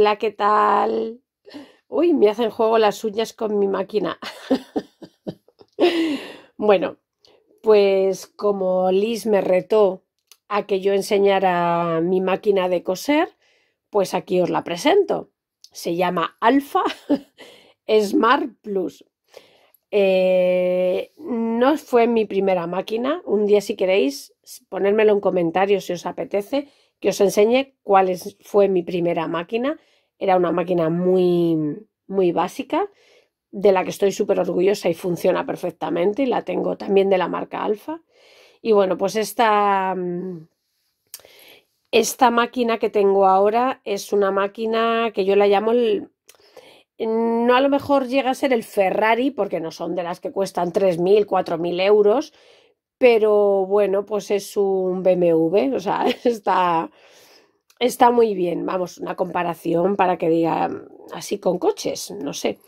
Hola, ¿qué tal? Uy, me hacen juego las uñas con mi máquina. bueno, pues como Liz me retó a que yo enseñara mi máquina de coser, pues aquí os la presento. Se llama Alpha Smart Plus. Eh, no fue mi primera máquina. Un día, si queréis, ponérmelo en comentarios si os apetece, que os enseñe cuál fue mi primera máquina era una máquina muy, muy básica, de la que estoy súper orgullosa y funciona perfectamente. Y la tengo también de la marca Alfa. Y bueno, pues esta, mm, esta máquina que tengo ahora es una máquina que yo la llamo no a lo mejor llega a ser el Ferrari, porque no son de las que cuestan 3.000, 4.000 euros, pero bueno, pues es un BMW, o sea, está, está muy bien, vamos, una comparación para que diga mm, así con coches, no sé.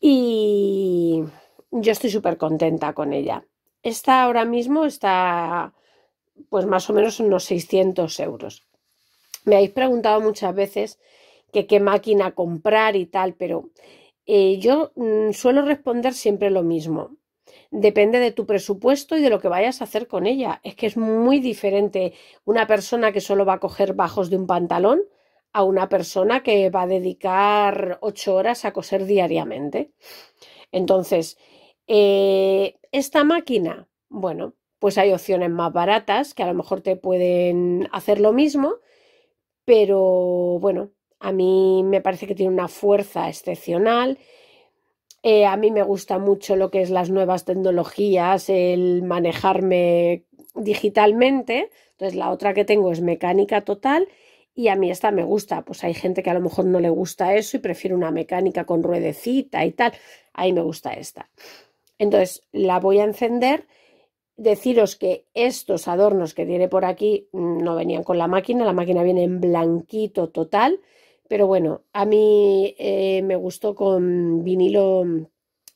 Y yo estoy súper contenta con ella. Esta ahora mismo está, pues más o menos unos 600 euros. Me habéis preguntado muchas veces qué máquina comprar y tal, pero eh, yo mm, suelo responder siempre lo mismo depende de tu presupuesto y de lo que vayas a hacer con ella. Es que es muy diferente una persona que solo va a coger bajos de un pantalón a una persona que va a dedicar ocho horas a coser diariamente. Entonces, eh, esta máquina, bueno, pues hay opciones más baratas que a lo mejor te pueden hacer lo mismo, pero bueno, a mí me parece que tiene una fuerza excepcional, eh, a mí me gusta mucho lo que es las nuevas tecnologías, el manejarme digitalmente. Entonces, la otra que tengo es mecánica total y a mí esta me gusta. Pues hay gente que a lo mejor no le gusta eso y prefiere una mecánica con ruedecita y tal. Ahí me gusta esta. Entonces, la voy a encender. Deciros que estos adornos que tiene por aquí mm, no venían con la máquina, la máquina viene en blanquito total. Pero bueno, a mí eh, me gustó con vinilo,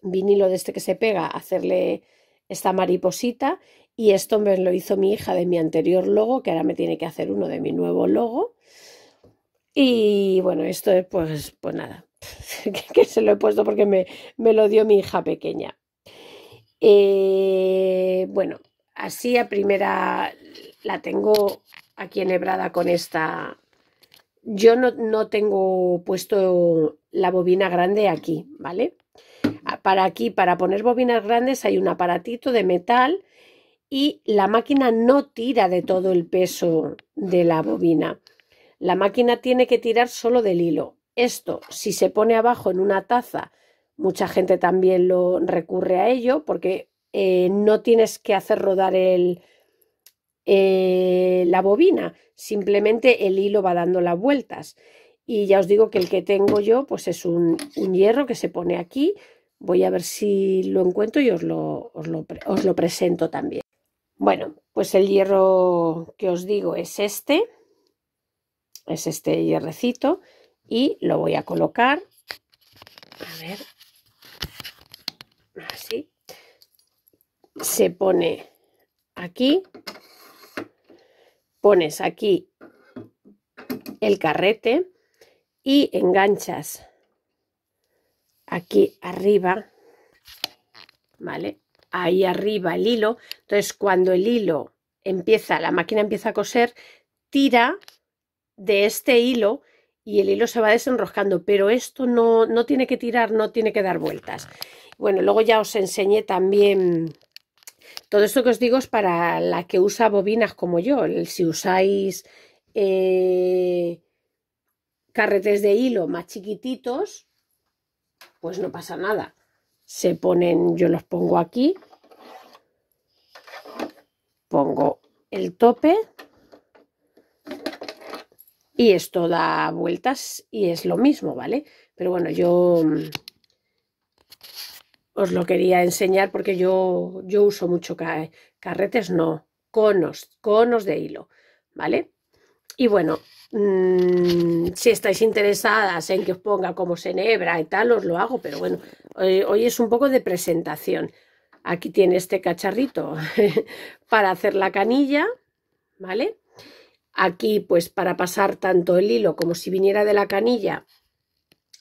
vinilo de este que se pega, hacerle esta mariposita y esto me lo hizo mi hija de mi anterior logo, que ahora me tiene que hacer uno de mi nuevo logo. Y bueno, esto es pues, pues nada, que, se lo he puesto porque me, lo dio mi hija pequeña. Eh, bueno, así a primera la tengo aquí enhebrada con esta, yo no, no tengo puesto la bobina grande aquí, ¿vale? Ah, para aquí, para poner bobinas grandes hay un aparatito de metal y la máquina no tira de todo el peso de la bobina. La máquina tiene que tirar solo del hilo. Esto, si se pone abajo en una taza, mucha gente también lo recurre a ello porque eh, no tienes que hacer rodar el, eh, la bobina, simplemente el hilo va dando las vueltas. Y ya os digo que el que tengo yo pues es un, hierro que se pone aquí. Voy a ver si lo encuentro y os lo, os lo, os lo presento también. Bueno, pues el hierro que os digo es este, es este hierrecito y lo voy a colocar, a ver, así, se pone aquí pones aquí el carrete y enganchas aquí arriba, ¿vale? Ahí arriba el hilo. Entonces, cuando el hilo empieza, la máquina empieza a coser, tira de este hilo y el hilo se va desenroscando, pero esto no, no tiene que tirar, no tiene que dar vueltas. Bueno, luego ya os enseñé también todo esto que os digo es para la que usa bobinas como yo. Si usáis eh, carretes de hilo más chiquititos, pues no pasa nada. Se ponen, yo los pongo aquí, pongo el tope y esto da vueltas y es lo mismo, ¿vale? Pero bueno, yo mm, os lo quería enseñar porque yo, yo uso mucho carretes, no, conos, conos de hilo, ¿vale? Y bueno, mm, si estáis interesadas en que os ponga como se enhebra y tal, os lo hago, pero bueno, hoy es un poco de presentación. Aquí tiene este cacharrito para hacer la canilla, ¿vale? Aquí, pues, para pasar tanto el hilo como si viniera de la canilla.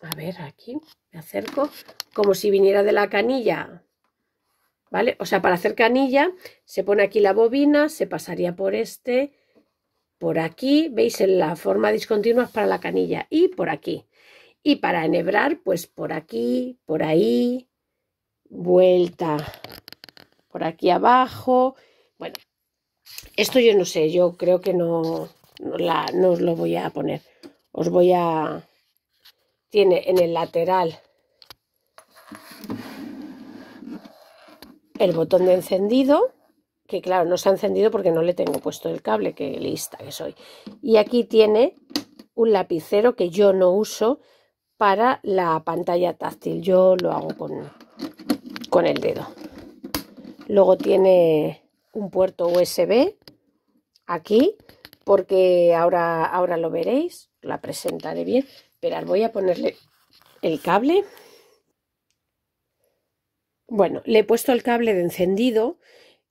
A ver, aquí acerco como si viniera de la canilla. ¿Vale? O sea, para hacer canilla se pone aquí la bobina, se pasaría por este, por aquí, veis en la forma discontinua es para la canilla y por aquí. Y para enhebrar, pues por aquí, por ahí, vuelta, por aquí abajo. Bueno, esto yo no sé, yo creo que no, no, la, no os lo voy a poner. Os voy a... Tiene en el lateral el botón de encendido, que claro, no se ha encendido porque no le tengo puesto el cable, que lista que soy. Y aquí tiene un lapicero que yo no uso para la pantalla táctil, yo lo hago con, el dedo. Luego tiene un puerto USB aquí, porque ahora, ahora lo veréis, la presentaré bien. pero voy a ponerle el cable bueno, le he puesto el cable de encendido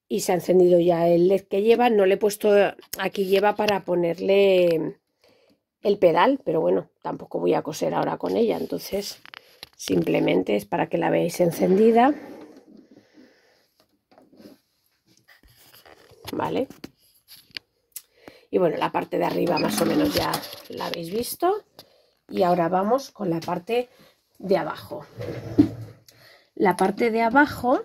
y se ha encendido ya el LED que lleva. No le he puesto, eh, aquí lleva para ponerle mm, el pedal, pero bueno, tampoco voy a coser ahora con ella. Entonces, simplemente es para que la veáis encendida. Vale. Y bueno, la parte de arriba más o menos ya la habéis visto. Y ahora vamos con la parte de abajo. La parte de abajo,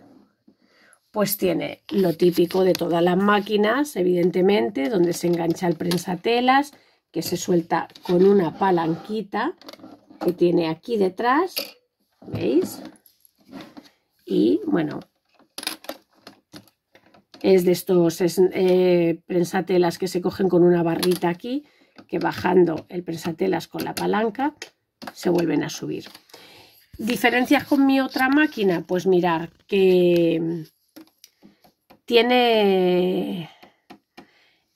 pues tiene lo típico de todas las máquinas, evidentemente, donde se engancha el prensatelas, que se suelta con una palanquita que tiene aquí detrás, ¿veis? Y bueno, es de estos eh, prensatelas que se cogen con una barrita aquí, que bajando el prensatelas con la palanca se vuelven a subir. ¿Diferencias con mi otra máquina? Pues mirar que tiene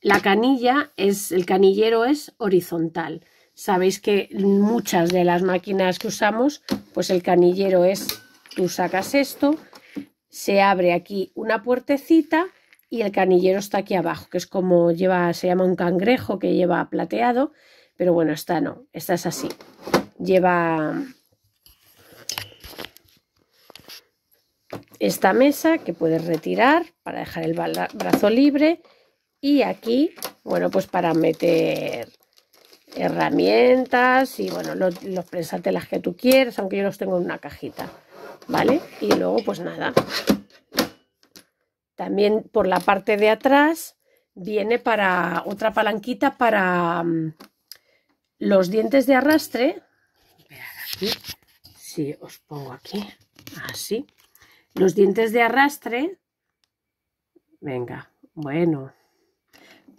la canilla, es, el canillero es horizontal. Sabéis que muchas de las máquinas que usamos, pues el canillero es, tú sacas esto, se abre aquí una puertecita y el canillero está aquí abajo, que es como lleva, se llama un cangrejo que lleva plateado, pero bueno, esta no, esta es así. Lleva esta mesa que puedes retirar para dejar el brazo libre y aquí, bueno, pues para meter herramientas y bueno, los, prensatelas que tú quieras aunque yo los tengo en una cajita, ¿vale? Y luego pues nada. También por la parte de atrás viene para otra palanquita para mm, los dientes de arrastre. aquí, si os pongo aquí, así, los dientes de arrastre, venga, bueno,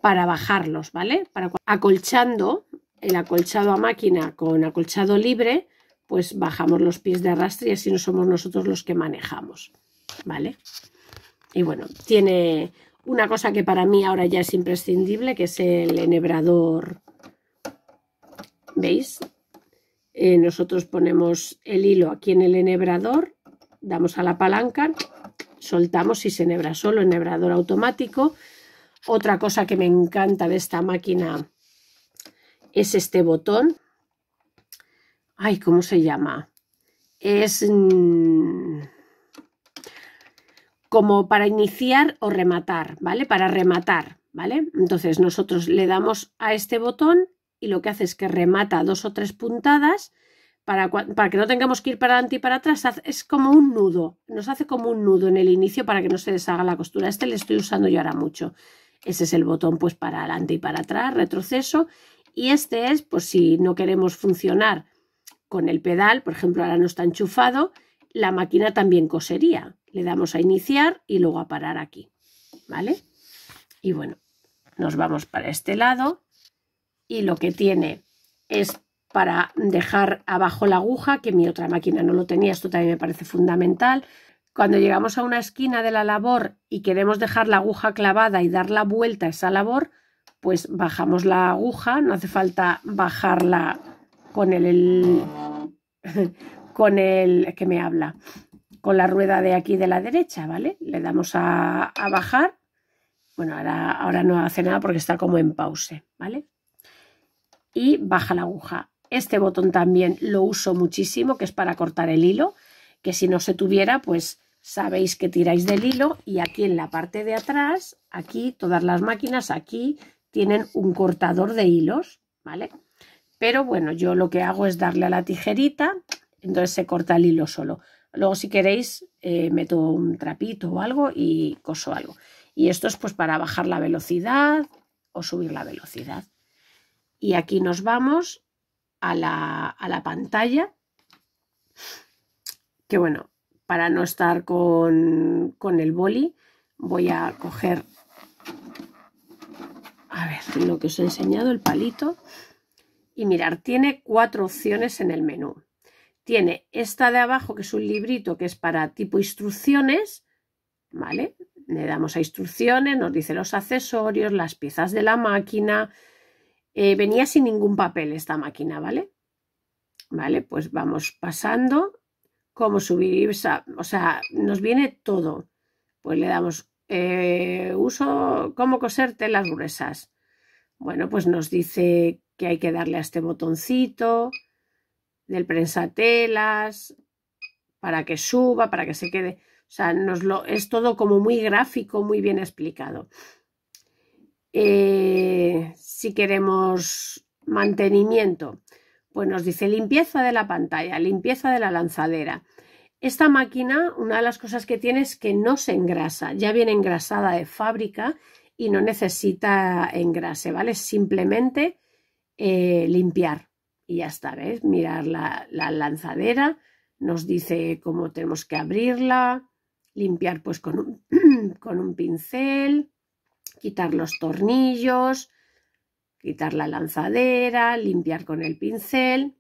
para bajarlos, ¿vale? Para acolchando, el acolchado a máquina con acolchado libre, pues bajamos los pies de arrastre y así no somos nosotros los que manejamos, ¿vale? Y bueno, tiene una cosa que para mí ahora ya es imprescindible, que es el enhebrador, ¿veis? Eh, nosotros ponemos el hilo aquí en el enhebrador damos a la palanca, soltamos y se enhebra solo, enhebrador automático. Otra cosa que me encanta de esta máquina es este botón. Ay, ¿cómo se llama? Es mm, como para iniciar o rematar, ¿vale? Para rematar, ¿vale? Entonces nosotros le damos a este botón y lo que hace es que remata dos o tres puntadas para, que no tengamos que ir para adelante y para atrás, es como un nudo, nos hace como un nudo en el inicio para que no se deshaga la costura. Este le estoy usando yo ahora mucho. Ese es el botón pues para adelante y para atrás, retroceso. Y este es, pues si no queremos funcionar con el pedal, por ejemplo, ahora no está enchufado, la máquina también cosería. Le damos a iniciar y luego a parar aquí, ¿vale? Y bueno, nos vamos para este lado y lo que tiene es para dejar abajo la aguja, que mi otra máquina no lo tenía, esto también me parece fundamental. Cuando llegamos a una esquina de la labor y queremos dejar la aguja clavada y dar la vuelta a esa labor, pues bajamos la aguja, no hace falta bajarla con el, con el que me habla, con la rueda de aquí de la derecha, ¿vale? Le damos a, bajar. Bueno, ahora, ahora no hace nada porque está como en pause, ¿vale? Y baja la aguja. Este botón también lo uso muchísimo, que es para cortar el hilo, que si no se tuviera, pues sabéis que tiráis del hilo y aquí en la parte de atrás, aquí todas las máquinas, aquí tienen un cortador de hilos, ¿vale? Pero bueno, yo lo que hago es darle a la tijerita, entonces se corta el hilo solo. Luego si queréis eh, meto un trapito o algo y coso algo. Y esto es pues para bajar la velocidad o subir la velocidad. Y aquí nos vamos a la, a la pantalla. Que bueno, para no estar con, con el boli, voy a coger, a ver, lo que os he enseñado, el palito. Y mirar, tiene cuatro opciones en el menú. Tiene esta de abajo, que es un librito que es para tipo instrucciones, ¿vale? Le damos a instrucciones, nos dice los accesorios, las piezas de la máquina, eh, venía sin ningún papel esta máquina, ¿vale? Vale, pues vamos pasando. ¿Cómo subir? O sea, nos viene todo. Pues le damos eh, uso, ¿cómo coser telas gruesas? Bueno, pues nos dice que hay que darle a este botoncito del prensatelas para que suba, para que se quede. O sea, nos lo, es todo como muy gráfico, muy bien explicado. Eh, si queremos mantenimiento, pues nos dice limpieza de la pantalla, limpieza de la lanzadera. Esta máquina, una de las cosas que tiene es que no se engrasa, ya viene engrasada de fábrica y no necesita engrase, ¿vale? Simplemente eh, limpiar y ya está, ¿ves? Mirar la, lanzadera, nos dice cómo tenemos que abrirla, limpiar pues con un pincel, quitar los tornillos, quitar la lanzadera, limpiar con el pincel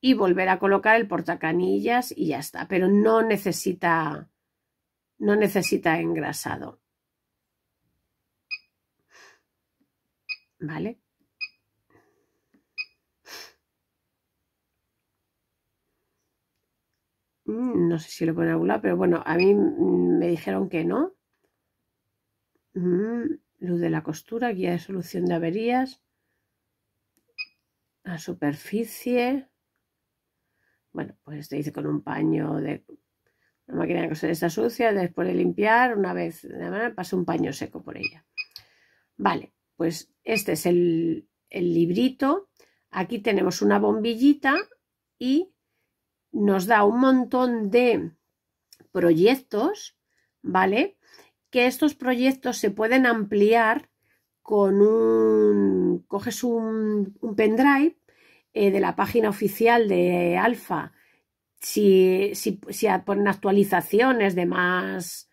y volver a colocar el portacanillas y ya está, pero no necesita no necesita engrasado. ¿Vale? Mm, no sé si lo pone a pero bueno, a mí mm, me dijeron que no. Mm, luz de la costura, guía de solución de averías. La superficie. Bueno, pues te dice con un paño de... La máquina de coser está sucia, después de limpiar, una vez de un paño seco por ella. Vale, pues este es el, el librito. Aquí tenemos una bombillita y nos da un montón de proyectos, ¿vale? que estos proyectos se pueden ampliar con un... coges un, pendrive eh, de la página oficial de Alfa, si, si, ponen actualizaciones de más,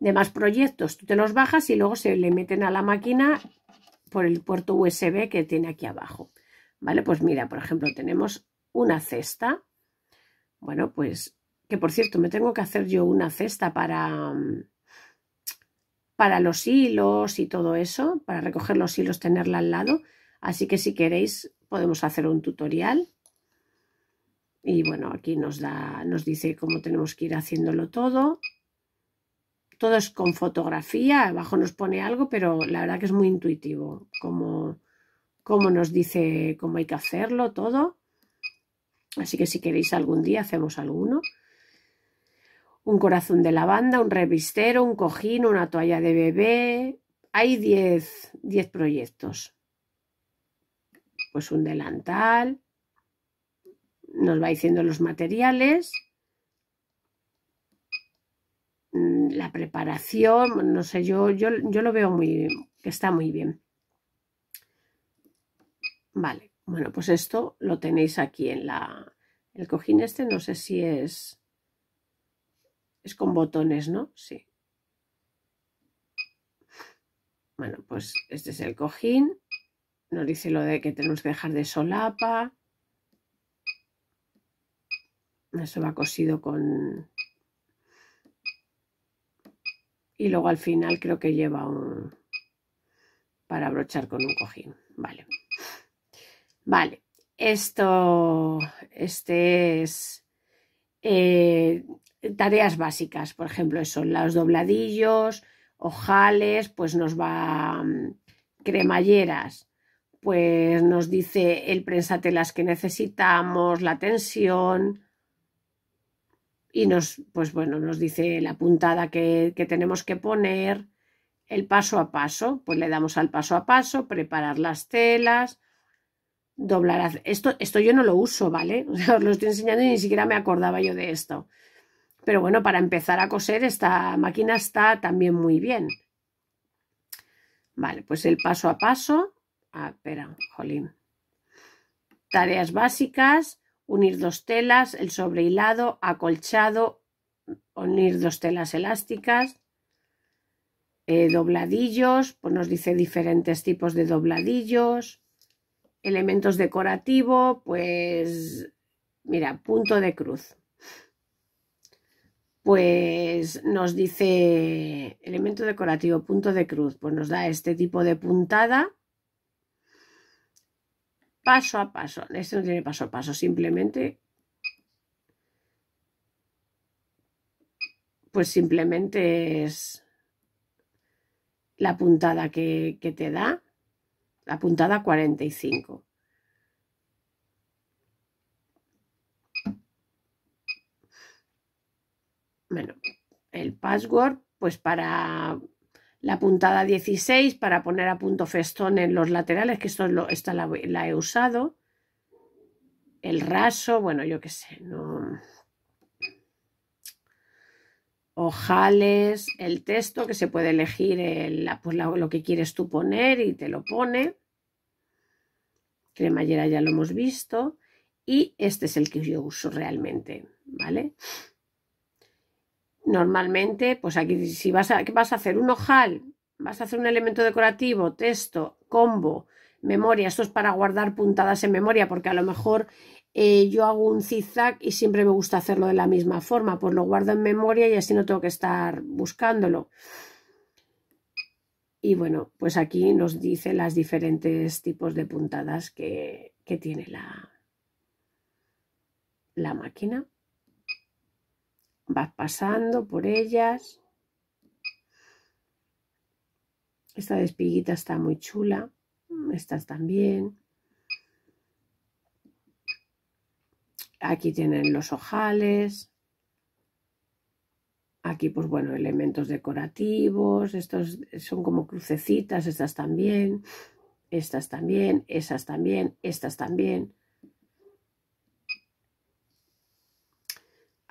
de más proyectos, tú te los bajas y luego se le meten a la máquina por el puerto USB que tiene aquí abajo. ¿Vale? Pues mira, por ejemplo, tenemos una cesta. Bueno, pues que por cierto, me tengo que hacer yo una cesta para para los hilos y todo eso, para recoger los hilos tenerla al lado. Así que si queréis podemos hacer un tutorial. Y bueno, aquí nos, nos dice cómo tenemos que ir haciéndolo todo. Todo es con fotografía, abajo nos pone algo, pero la verdad que es muy intuitivo cómo nos dice cómo hay que hacerlo todo. Así que si queréis algún día hacemos alguno un corazón de lavanda, un revistero, un cojín, una toalla de bebé. Hay 10 proyectos. Pues un delantal. Nos va diciendo los materiales. Mm, la preparación, no sé, yo, yo, lo veo muy que está muy bien. Vale, bueno, pues esto lo tenéis aquí en la... El cojín este, no sé si es es con botones, ¿no? Sí. Bueno, pues este es el cojín. Nos dice lo de que tenemos que dejar de solapa. Eso va cosido con... Y luego al final creo que lleva un... para abrochar con un cojín. Vale. Vale. Esto... Este es... Eh, tareas básicas, por ejemplo, son los dobladillos, ojales, pues nos va mm, cremalleras, pues nos dice el prensatelas que necesitamos, la tensión y nos, pues bueno, nos dice la puntada que, tenemos que poner, el paso a paso, pues le damos al paso a paso, preparar las telas, doblar. Esto, esto yo no lo uso, ¿vale? os lo estoy enseñando y ni siquiera me acordaba yo de esto. Pero bueno, para empezar a coser esta máquina está también muy bien. Vale, pues el paso a paso. Ah, espera, jolín. Tareas básicas, unir dos telas, el sobrehilado, acolchado, unir dos telas elásticas, eh, dobladillos, pues nos dice diferentes tipos de dobladillos, elementos decorativos, pues mira, punto de cruz pues nos dice elemento decorativo, punto de cruz, pues nos da este tipo de puntada paso a paso. Este no tiene paso a paso, simplemente pues simplemente es la puntada que, que te da, la puntada 45. Bueno, el password, pues para la puntada 16, para poner a punto festón en los laterales, que esto lo, esta la, he usado. El raso, bueno, yo qué sé, no ojales, el texto que se puede elegir pues lo que quieres tú poner y te lo pone. Cremallera ya lo hemos visto. Y este es el que yo uso realmente, ¿vale? Normalmente, pues aquí si vas a, ¿qué vas a hacer? Un ojal, vas a hacer un elemento decorativo, texto, combo, memoria. Esto es para guardar puntadas en memoria, porque a lo mejor eh, yo hago un zigzag y siempre me gusta hacerlo de la misma forma. Pues lo guardo en memoria y así no tengo que estar buscándolo. Y bueno, pues aquí nos dice las diferentes tipos de puntadas que, que tiene la, la máquina. Vas pasando por ellas. Esta despiguita está muy chula. Estas también. Aquí tienen los ojales. Aquí, pues bueno, elementos decorativos. Estos son como crucecitas. Estas también. Estas también. Esas también. Estas también.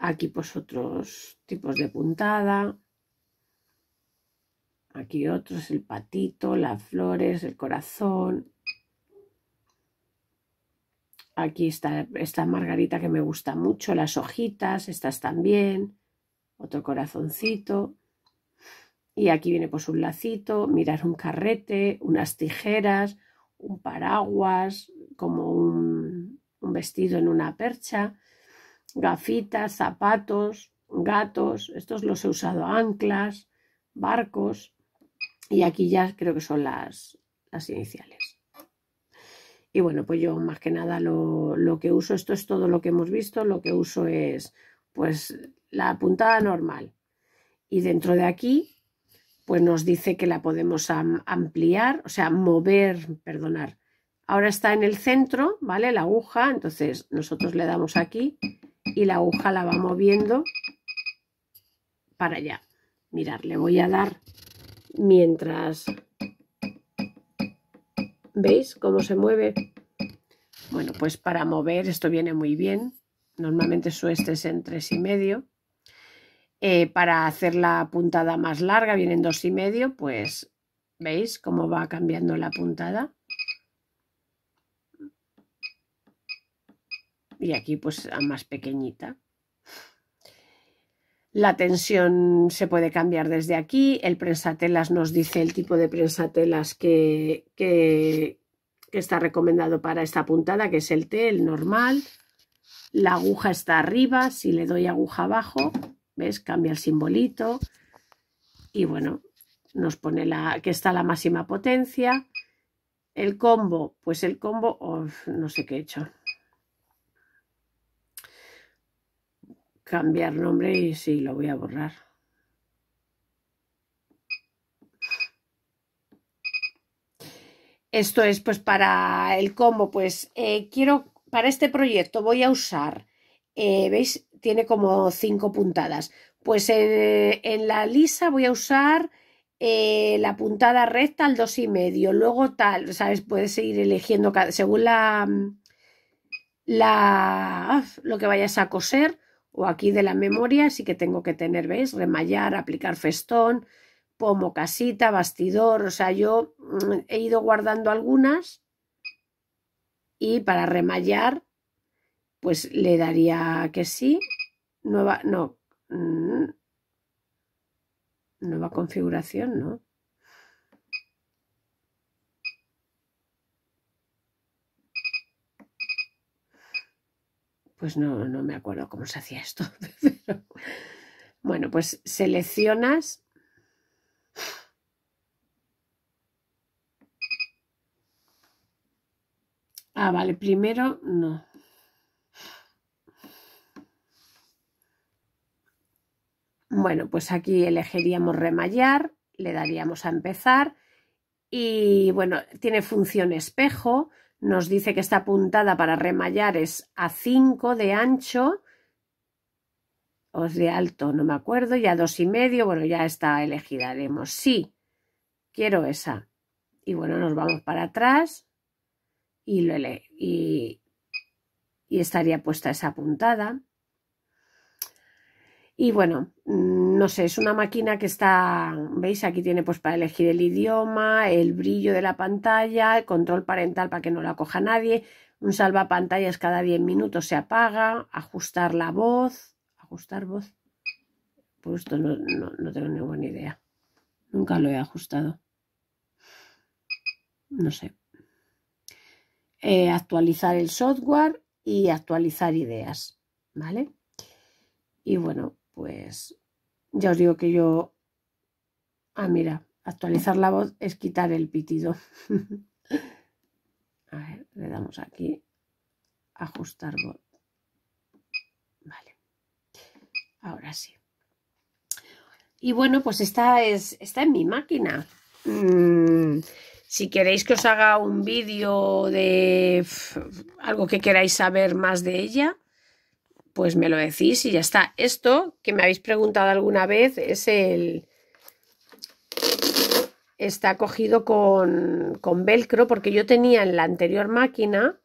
Aquí pues otros tipos de puntada. Aquí otros, el patito, las flores, el corazón. Aquí está esta margarita que me gusta mucho, las hojitas, estas también. Otro corazoncito. Y aquí viene pues un lacito, mirar un carrete, unas tijeras, un paraguas, como un, un vestido en una percha gafitas, zapatos, gatos, estos los he usado, anclas, barcos, y aquí ya creo que son las, iniciales. Y bueno, pues yo más que nada lo, que uso, esto es todo lo que hemos visto, lo que uso es pues la puntada normal. Y dentro de aquí, pues nos dice que la podemos ampliar, o sea, mover, perdonar. Ahora está en el centro, ¿vale? La aguja, entonces nosotros le damos aquí y la aguja la va moviendo para allá. Mirad, le voy a dar mientras... ¿Veis cómo se mueve? Bueno, pues para mover esto viene muy bien. Normalmente su este es en tres y medio. Eh, para hacer la puntada más larga vienen dos y medio, pues veis cómo va cambiando la puntada. y aquí pues a más pequeñita. La tensión se puede cambiar desde aquí, el prensatelas nos dice el tipo de prensatelas que, que, está recomendado para esta puntada, que es el T, el normal. La aguja está arriba, si le doy aguja abajo, ¿ves? Cambia el simbolito. Y bueno, nos pone la, que está la máxima potencia. El combo, pues el combo, no sé qué he hecho, cambiar nombre y si lo voy a borrar. Esto es pues para el cómo pues eh, quiero, para este proyecto voy a usar, eh, ¿veis? Tiene como cinco puntadas. Pues eh, en, la lisa voy a usar la puntada recta al dos y medio, luego tal, ¿sabes? Puedes seguir eligiendo según la, mm, la, ah, lo que vayas a coser, o aquí de la memoria sí que tengo que tener, ¿veis? Remallar, aplicar festón, pomo, casita, bastidor, o sea, yo mm, he ido guardando algunas y para remallar, pues le daría que sí, nueva, no, mm, nueva configuración, ¿no? pues no, no me acuerdo cómo se hacía esto. Bueno, pues seleccionas. Ah, vale, primero no. Bueno, pues aquí elegiríamos remallar, le daríamos a empezar y bueno, tiene función espejo, nos dice que esta puntada para es a 5 de ancho o de alto, no me acuerdo, ya dos y medio, bueno, ya está elegida, haremos sí, quiero esa. Y bueno, nos vamos para atrás y, y, y estaría puesta esa puntada. Y bueno, mm, no sé, es una máquina que está, veis, aquí tiene pues para elegir el idioma, el brillo de la pantalla, el control parental para que no la coja nadie, un salvapantallas cada 10 minutos se apaga, ajustar la voz, ajustar voz, pues esto no, no, no tengo ninguna idea, nunca lo he ajustado, no sé. Eh, actualizar el software y actualizar ideas, ¿vale? Y bueno, pues ya os digo que yo... Ah, mira, actualizar la voz es quitar el pitido. a ver, le damos aquí, ajustar voz. Vale, ahora sí. Y bueno, pues esta es, está en mi máquina. Mm, si queréis que os haga un vídeo de algo que queráis saber más de ella, pues me lo decís y ya está. Esto que me habéis preguntado alguna vez es el... Está cogido con, con velcro porque yo tenía en la anterior máquina,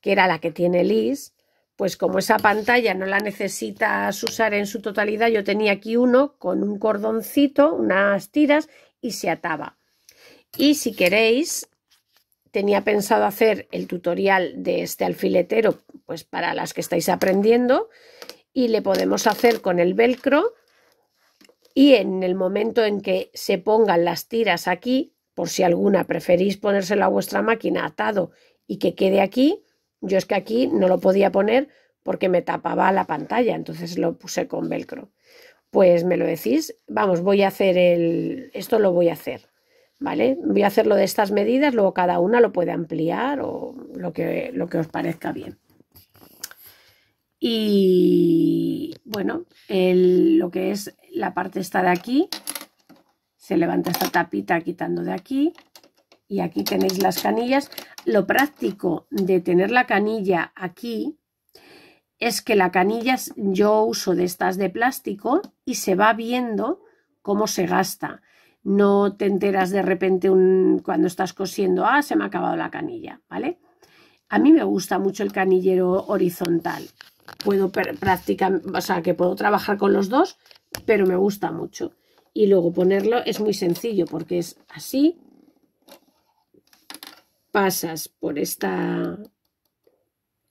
que era la que tiene Liz, pues como esa pantalla no la necesitas usar en su totalidad, yo tenía aquí uno con un cordoncito, unas tiras y se ataba. Y si queréis, tenía pensado hacer el tutorial de este alfiletero pues para las que estáis aprendiendo y le podemos hacer con el velcro y en el momento en que se pongan las tiras aquí, por si alguna preferís ponérselo a vuestra máquina atado y que quede aquí, yo es que aquí no lo podía poner porque me tapaba la pantalla, entonces lo puse con velcro. Pues me lo decís, vamos, voy a hacer el, esto lo voy a hacer, ¿vale? Voy a hacerlo de estas medidas, luego cada una lo puede ampliar o lo que, lo que os parezca bien. Y bueno, lo que es la parte esta de aquí, se levanta esta tapita quitando de aquí y aquí tenéis las canillas. Lo práctico de tener la canilla aquí es que la canilla yo uso de estas de plástico y se va viendo cómo se gasta. No te enteras de repente cuando estás cosiendo, ah, se me ha acabado la canilla, ¿vale? A mí me gusta mucho el canillero horizontal puedo practicar, o sea, que puedo trabajar con los dos, pero me gusta mucho. Y luego ponerlo es muy sencillo porque es así. Pasas por esta,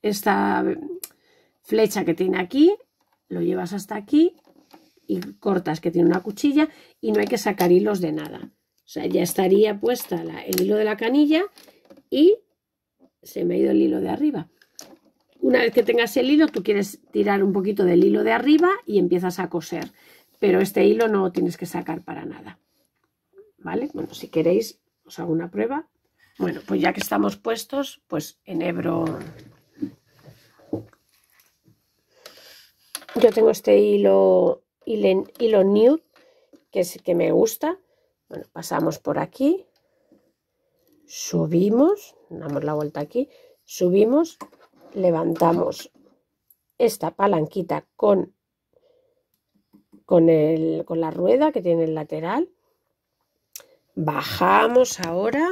esta flecha que tiene aquí, lo llevas hasta aquí y cortas que tiene una cuchilla y no hay que sacar hilos de nada. O sea, ya estaría puesta el hilo de la canilla y se me ha ido el hilo de arriba. Una vez que tengas el hilo, tú quieres tirar un poquito del hilo de arriba y empiezas a coser, pero este hilo no tienes que sacar para nada. ¿Vale? Bueno, si queréis, os hago una prueba. Bueno, pues ya que estamos puestos, pues en enhebro... Yo tengo este hilo, hilo, nude, que es que me gusta. Bueno, pasamos por aquí, subimos, damos la vuelta aquí, subimos levantamos esta palanquita con, con, con la rueda que tiene el lateral. Bajamos ahora.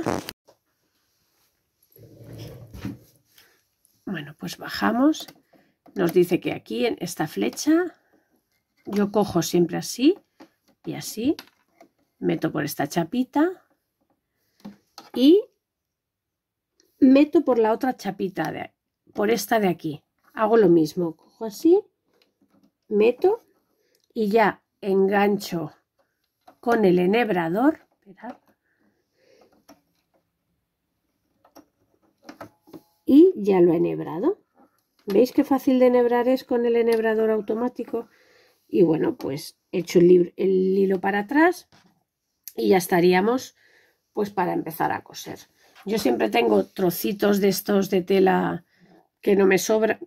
Bueno, pues bajamos. Nos dice que aquí en esta flecha yo cojo siempre así y así. Meto por esta chapita y meto por la otra chapita de, por esta de aquí. Hago lo mismo, cojo así, meto y ya engancho con el enhebrador. y ya lo he enhebrado. ¿Veis qué fácil de enhebrar es con el enhebrador automático? Y bueno, pues echo el, el, hilo para atrás y ya estaríamos pues para empezar a coser. Yo siempre tengo trocitos de estos de tela que no me sobra,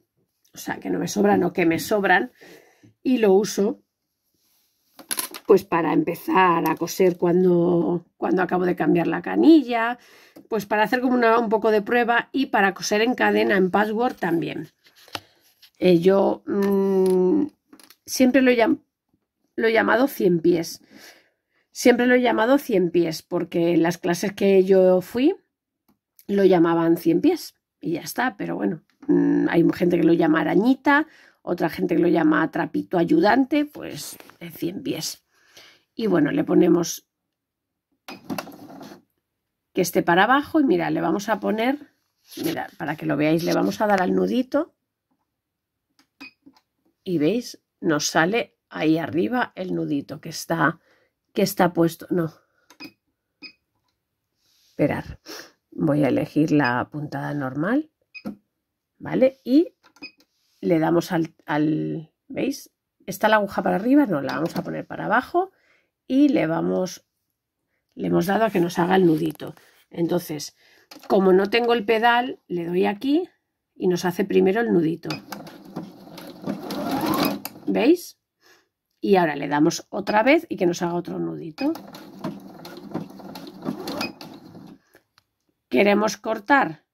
o sea, que no me sobran o que me sobran, y lo uso pues para empezar a coser cuando, cuando acabo de cambiar la canilla, pues para hacer como un poco de prueba y para coser en cadena en password también. Eh, yo mm, siempre lo, lo he llamado 100 pies. Siempre lo he llamado 100 pies porque en las clases que yo fui lo llamaban 100 pies y ya está, pero bueno, Mm, hay gente que lo llama arañita, otra gente que lo llama trapito ayudante, pues en 100 pies. Y bueno, le ponemos que esté para abajo y mira, le vamos a poner, mira, para que lo veáis, le vamos a dar al nudito y veis, nos sale ahí arriba el nudito que está, que está puesto, no, esperar, voy a elegir la puntada normal ¿vale? Y le damos al, ¿veis? Está la aguja para arriba, no, la vamos a poner para abajo y le vamos, le hemos dado a que nos haga el nudito. Entonces, como no tengo el pedal, le doy aquí y nos hace primero el nudito. ¿Veis? Y ahora le damos otra vez y que nos haga otro nudito. Queremos cortar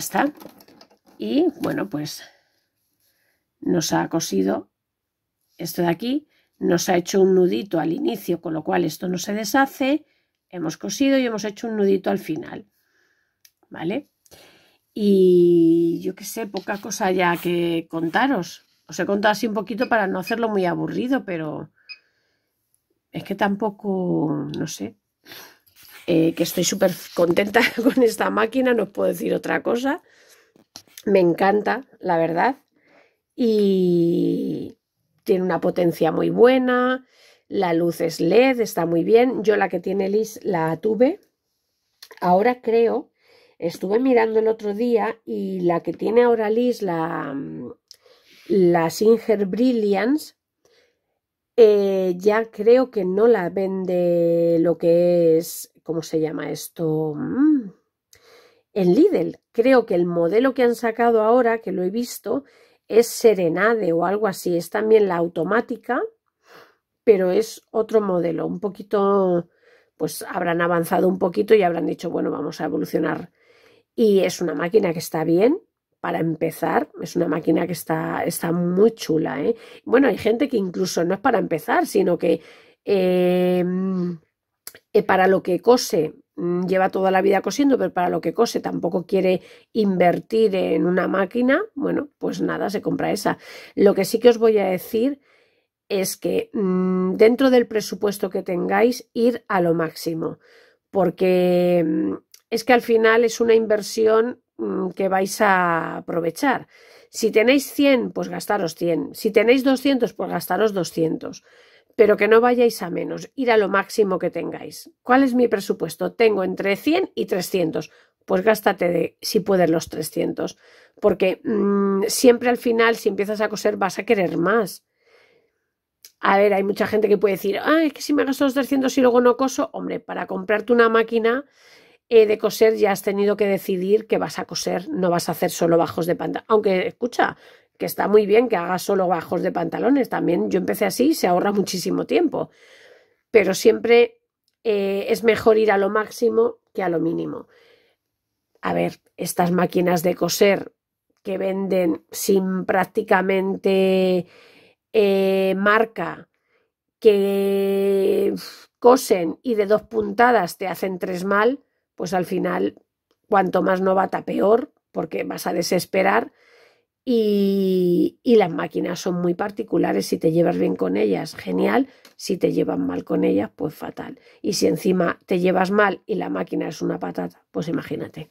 está. Y bueno, pues nos ha cosido esto de aquí, nos ha hecho un nudito al inicio, con lo cual esto no se deshace, hemos cosido y hemos hecho un nudito al final, ¿vale? Y yo qué sé, poca cosa ya que contaros. Os he contado así un poquito para no hacerlo muy aburrido, pero es que tampoco, no sé. Eh, que estoy súper contenta con esta máquina, no os puedo decir otra cosa. Me encanta, la verdad. Y tiene una potencia muy buena, la luz es LED, está muy bien. Yo la que tiene lis la tuve. Ahora creo, estuve mirando el otro día y la que tiene ahora Liz, la, mm, la Singer Brilliance, eh, eh, ya creo que no la vende lo que es, ¿cómo se llama esto? Mm, en Lidl, creo que el modelo que han sacado ahora, que lo he visto, es Serenade o algo así, es también la automática, pero es otro modelo, un poquito, pues habrán avanzado un poquito y habrán dicho, bueno, vamos a evolucionar. Y es una máquina que está bien, para empezar, es una máquina que está, está muy chula. ¿eh? Bueno, hay gente que incluso no es para empezar, sino que em, eh, para lo que cose, mm, lleva toda la vida cosiendo, pero para lo que cose tampoco quiere invertir en una máquina, bueno, pues nada, se compra esa. Lo que sí que os voy a decir es que mm, dentro del presupuesto que tengáis, ir a lo máximo, porque mm, es que al final es una inversión Mm, que vais a aprovechar. Si tenéis 100, pues gastaros 100. Si tenéis 200, pues gastaros 200. Pero que no vayáis a menos, ir a lo máximo que tengáis. ¿Cuál es mi presupuesto? Tengo entre 100 y 300. Pues gástate de, si puedes, los 300. Porque mm, siempre al final, si empiezas a coser, vas a querer más. A ver, hay mucha gente que puede decir, ah, es que si me gasto los 300 y luego no coso, hombre, para comprarte una máquina de coser ya has tenido que decidir que vas a coser, no vas a hacer solo bajos de pantalón. Aunque, escucha, que está muy bien que hagas solo bajos de pantalones. También yo empecé así y se ahorra muchísimo tiempo. Pero siempre eh, es mejor ir a lo máximo que a lo mínimo. A ver, estas máquinas de coser que venden sin prácticamente eh, marca, que cosen y de dos puntadas te hacen tres mal, pues al final cuanto más novata peor, porque vas a desesperar. Y, las máquinas son muy particulares, si te llevas bien con ellas, genial, si te llevas mal con ellas, pues fatal. Y si encima te llevas mal y la máquina es una patata, pues imagínate.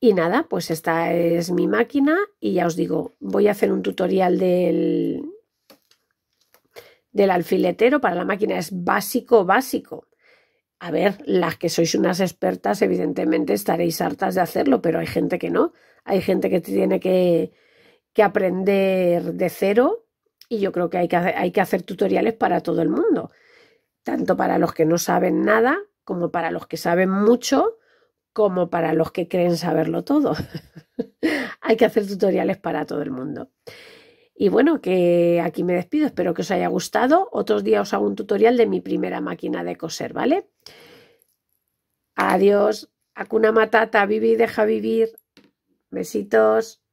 Y nada, pues esta es mi máquina y ya os digo, voy a hacer un tutorial del alfiletero, para la máquina es básico, básico, a ver, las que sois unas expertas, evidentemente estaréis hartas de hacerlo, pero hay gente que no. Hay gente que tiene que, aprender de cero y yo creo que hay, que hay que hacer tutoriales para todo el mundo, tanto para los que no saben nada, como para los que saben mucho, como para los que creen saberlo todo. hay que hacer tutoriales para todo el mundo. Y bueno, que aquí me despido, espero que os haya gustado. Otros días os hago un tutorial de mi primera máquina de coser, ¿vale? Adiós, Hakuna Matata, vive y deja vivir. Besitos.